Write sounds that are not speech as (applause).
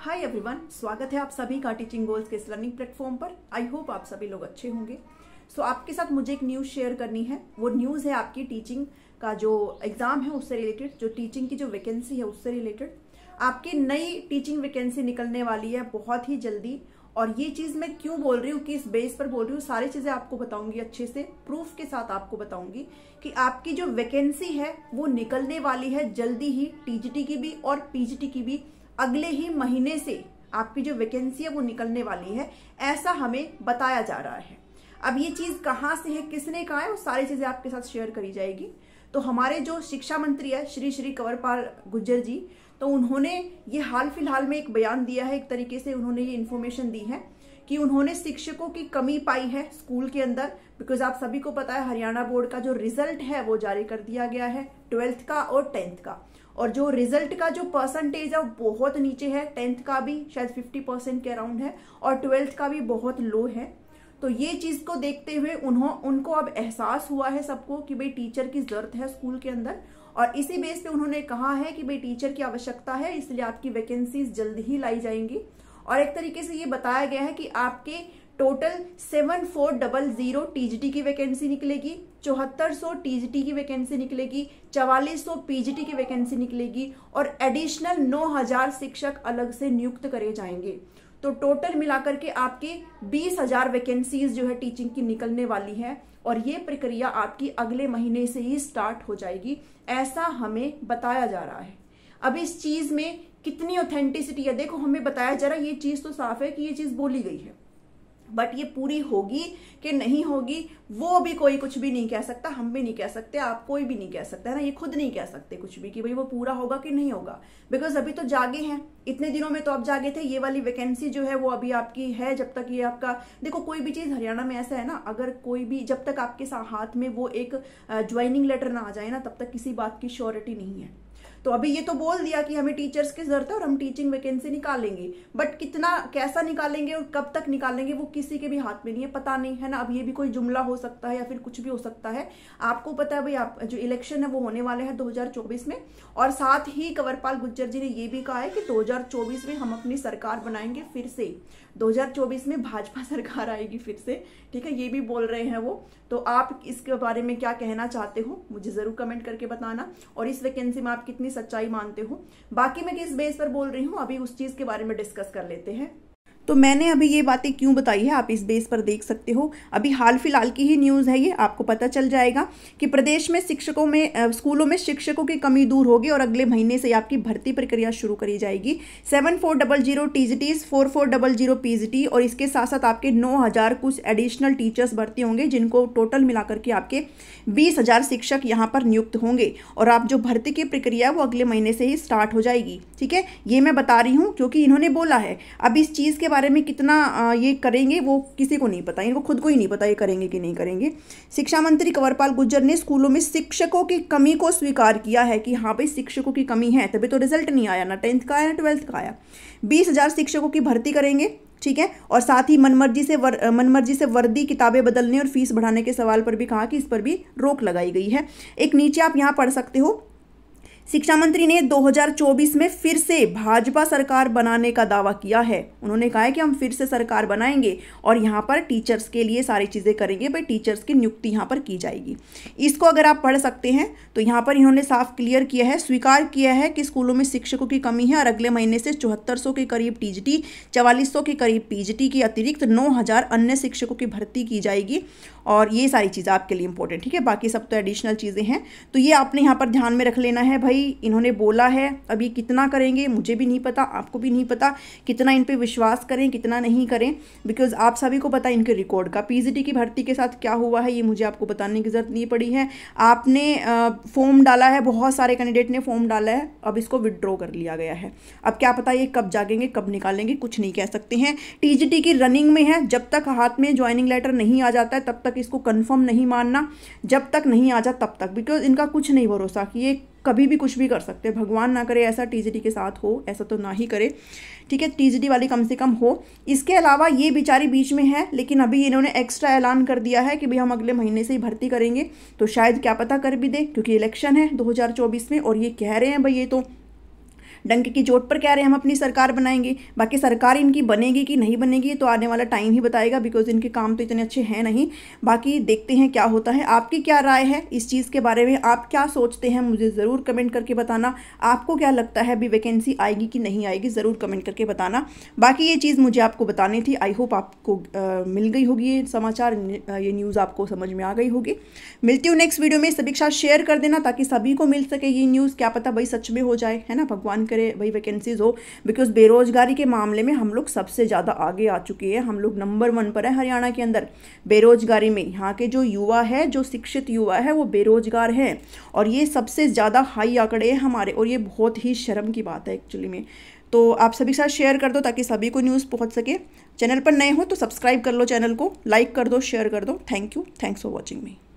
hi everyone स्वागत है आप सभी का टीचिंग गोल्स के इस लर्निंग प्लेटफॉर्म पर आई होप आप सभी लोग अच्छे होंगे सो so, आपके साथ मुझे एक न्यूज़ शेयर करनी है वो न्यूज़ है आपकी टीचिंग का जो एग्ज़ाम है उससे रिलेटेड जो टीचिंग की जो वैकेंसी है उससे रिलेटेड आपकी नई टीचिंग वैकेंसी निकलने वाली है बहुत ही जल्दी और ये चीज़ मैं क्यों बोल रही हूँ किस बेस पर बोल रही हूँ सारी चीज़ें आपको बताऊंगी अच्छे से प्रूफ के साथ आपको बताऊंगी कि आपकी जो वैकेंसी है वो निकलने वाली है जल्दी ही टीजीटी की भी और पीजीटी की भी अगले ही महीने से आपकी जो वैकेंसी है वो निकलने वाली है ऐसा हमें बताया जा रहा है अब ये चीज़ कहाँ से है किसने कहा है वो सारी चीज़ें आपके साथ शेयर करी जाएगी तो हमारे जो शिक्षा मंत्री है श्री श्री कंवरपाल गुज्जर जी तो उन्होंने ये हाल फिलहाल में एक बयान दिया है एक तरीके से उन्होंने ये इन्फॉर्मेशन दी है कि उन्होंने शिक्षकों की कमी पाई है स्कूल के अंदर बिकॉज आप सभी को पता है हरियाणा बोर्ड का जो रिजल्ट है वो जारी कर दिया गया है ट्वेल्थ का और टेंथ का और जो रिजल्ट का जो परसेंटेज है वो बहुत नीचे है टेंथ का भी शायद फिफ्टी परसेंट के अराउंड है और ट्वेल्थ का भी बहुत लो है तो ये चीज को देखते हुए उन्हों उनको अब एहसास हुआ है सबको कि भाई टीचर की जरूरत है स्कूल के अंदर और इसी बेस पे उन्होंने कहा है कि भाई टीचर की आवश्यकता है इसलिए आपकी वैकेंसीज जल्द ही लाई जाएंगी और एक तरीके से ये बताया गया है कि आपके total seven four double zero TGT की वैकेंसी निकलेगी चौहत्तर सौ टीजीटी की वैकेंसी निकलेगी चवालीस सौ पीजीटी की वैकेंसी निकलेगी और एडिशनल नौ हजार शिक्षक अलग से नियुक्त करे जाएंगे तो टोटल मिलाकर के आपके बीस हजार वैकेंसीज जो है टीचिंग की निकलने वाली है और ये प्रक्रिया आपकी अगले महीने से ही स्टार्ट हो जाएगी ऐसा हमें बताया जा रहा है अब इस चीज में कितनी ऑथेंटिसिटी है देखो हमें बताया जा रहा है ये चीज़ तो साफ है कि ये चीज़ बोली गई है बट ये पूरी होगी कि नहीं होगी वो भी कोई कुछ भी नहीं कह सकता हम भी नहीं कह सकते आप कोई भी नहीं कह सकता है ना ये खुद नहीं कह सकते कुछ भी कि भाई वो पूरा होगा कि नहीं होगा बिकॉज अभी तो जागे हैं इतने दिनों में तो आप जागे थे ये वाली वैकेंसी जो है वो अभी आपकी है जब तक ये आपका देखो कोई भी चीज़ हरियाणा में ऐसा है ना अगर कोई भी जब तक आपके हाथ में वो एक ज्वाइनिंग लेटर ना आ जाए ना तब तक किसी बात की श्योरिटी नहीं है तो अभी ये तो बोल दिया कि हमें टीचर्स की जरूरत है और हम टीचिंग वैकेंसी निकालेंगे बट कितना कैसा निकालेंगे और कब तक निकालेंगे वो किसी के भी हाथ में नहीं है पता नहीं है ना अब ये भी कोई जुमला हो सकता है या फिर कुछ भी हो सकता है आपको पता है भाई आप जो इलेक्शन है वो होने वाले हैं दो में और साथ ही कंवरपाल गुज्जर जी ने ये भी कहा है कि दो में हम अपनी सरकार बनाएंगे फिर से 2024 में भाजपा (laughs) सरकार आएगी फिर से ठीक है ये भी बोल रहे हैं वो तो आप इसके बारे में क्या कहना चाहते हो मुझे ज़रूर कमेंट करके बताना और इस वैकेंसी में आप कितनी अपनी सच्चाई मानते हो बाकी मैं किस बेस पर बोल रही हूँ अभी उस चीज के बारे में डिस्कस कर लेते हैं तो मैंने अभी ये बातें क्यों बताई है आप इस बेस पर देख सकते हो अभी हाल फिलहाल की ही न्यूज़ है ये आपको पता चल जाएगा कि प्रदेश में शिक्षकों में स्कूलों में शिक्षकों की कमी दूर होगी और अगले महीने से आपकी भर्ती प्रक्रिया शुरू करी जाएगी seven four double zero T G Ts four four double zero P G T और इसके साथ साथ आपके नौ हज़ार कुछ एडिशनल टीचर्स भर्ती होंगे जिनको टोटल मिलाकर के आपके बीस हज़ार शिक्षक यहाँ पर नियुक्त होंगे और आप जो भर्ती की प्रक्रिया वो अगले महीने से ही स्टार्ट हो जाएगी ठीक है ये मैं बता रही हूँ क्योंकि इन्होंने बोला है अब इस चीज़ के बारे में कितना ये करेंगे वो किसी को नहीं पता इनको खुद को ही नहीं पता ये करेंगे कि नहीं करेंगे शिक्षा मंत्री कंवरपाल गुज्जर ने स्कूलों में शिक्षकों की कमी को स्वीकार किया है कि हाँ भाई शिक्षकों की कमी है तभी तो रिजल्ट नहीं आया ना टेंथ का आया ना ट्वेल्थ का आया बीस हज़ार शिक्षकों की भर्ती करेंगे ठीक है और साथ ही मनमर्जी से वर, मनमर्जी से वर्दी किताबें बदलने और फीस बढ़ाने के सवाल पर भी कहा कि इस पर भी रोक लगाई गई है एक नीचे आप यहाँ पढ़ सकते हो शिक्षा मंत्री ने 2024 में फिर से भाजपा सरकार बनाने का दावा किया है उन्होंने कहा है कि हम फिर से सरकार बनाएंगे और यहाँ पर टीचर्स के लिए सारी चीज़ें करेंगे भाई टीचर्स की नियुक्ति यहाँ पर की जाएगी इसको अगर आप पढ़ सकते हैं तो यहाँ पर इन्होंने साफ क्लियर किया है स्वीकार किया है कि स्कूलों में शिक्षकों की कमी है और अगले महीने से चौहत्तर के करीब टी चवालीस के करीब पी के अतिरिक्त नौ अन्य शिक्षकों की भर्ती की जाएगी और ये सारी चीज़ें आपके लिए इंपॉर्टेंट ठीक है बाकी सब तो एडिशनल चीज़ें हैं तो ये आपने यहाँ पर ध्यान में रख लेना है भाई भाई इन्होंने बोला है अब ये कितना करेंगे मुझे भी नहीं पता आपको भी नहीं पता कितना इन पर विश्वास करें कितना नहीं करें बिकॉज आप सभी को पता इनके रिकॉर्ड का पी की भर्ती के साथ क्या हुआ है ये मुझे आपको बताने की ज़रूरत नहीं पड़ी है आपने फॉर्म डाला है बहुत सारे कैंडिडेट ने फॉर्म डाला है अब इसको विदड्रॉ कर लिया गया है अब क्या पता ये कब जागेंगे कब निकालेंगे कुछ नहीं कह सकते हैं टीजीटी की रनिंग में है जब तक हाथ में ज्वाइनिंग लेटर नहीं आ जाता है तब तक इसको कंफर्म नहीं मानना जब तक नहीं आ जाता तब तक बिकॉज इनका कुछ नहीं भरोसा कि ये कभी भी कुछ भी कर सकते हैं भगवान ना करे ऐसा टीजीडी के साथ हो ऐसा तो ना ही करे ठीक है टीजीडी वाली कम से कम हो इसके अलावा ये बेचारी बीच में है लेकिन अभी इन्होंने एक्स्ट्रा ऐलान कर दिया है कि भाई हम अगले महीने से ही भर्ती करेंगे तो शायद क्या पता कर भी दे क्योंकि इलेक्शन है 2024 में और ये कह रहे हैं भाई ये तो डंक की चोट पर कह रहे हैं हम अपनी सरकार बनाएंगे बाकी सरकार इनकी बनेगी कि नहीं बनेगी तो आने वाला टाइम ही बताएगा बिकॉज इनके काम तो इतने अच्छे हैं नहीं बाकी देखते हैं क्या होता है आपकी क्या राय है इस चीज़ के बारे में आप क्या सोचते हैं मुझे ज़रूर कमेंट करके बताना आपको क्या लगता है अभी वैकेंसी आएगी कि नहीं आएगी ज़रूर कमेंट करके बताना बाकी ये चीज़ मुझे आपको बतानी थी आई होप आपको मिल गई होगी ये समाचार ये न्यूज़ आपको समझ में आ गई होगी मिलती हूँ नेक्स्ट वीडियो में सभी के साथ शेयर कर देना ताकि सभी को मिल सके ये न्यूज़ क्या पता भाई सच में हो जाए है ना भगवान करे करें भाई वैकेंसीज़ हो बिकॉज बेरोजगारी के मामले में हम लोग सबसे ज़्यादा आगे आ चुके हैं हम लोग नंबर वन पर हैं हरियाणा के अंदर बेरोजगारी में यहाँ के जो युवा है जो शिक्षित युवा है वो बेरोजगार हैं और ये सबसे ज़्यादा हाई आंकड़े हैं हमारे और ये बहुत ही शर्म की बात है एक्चुअली में तो आप सभी के साथ शेयर कर दो ताकि सभी को न्यूज़ पहुंच सके चैनल पर नए हो तो सब्सक्राइब कर लो चैनल को लाइक कर दो शेयर कर दो thank you thanks for watching me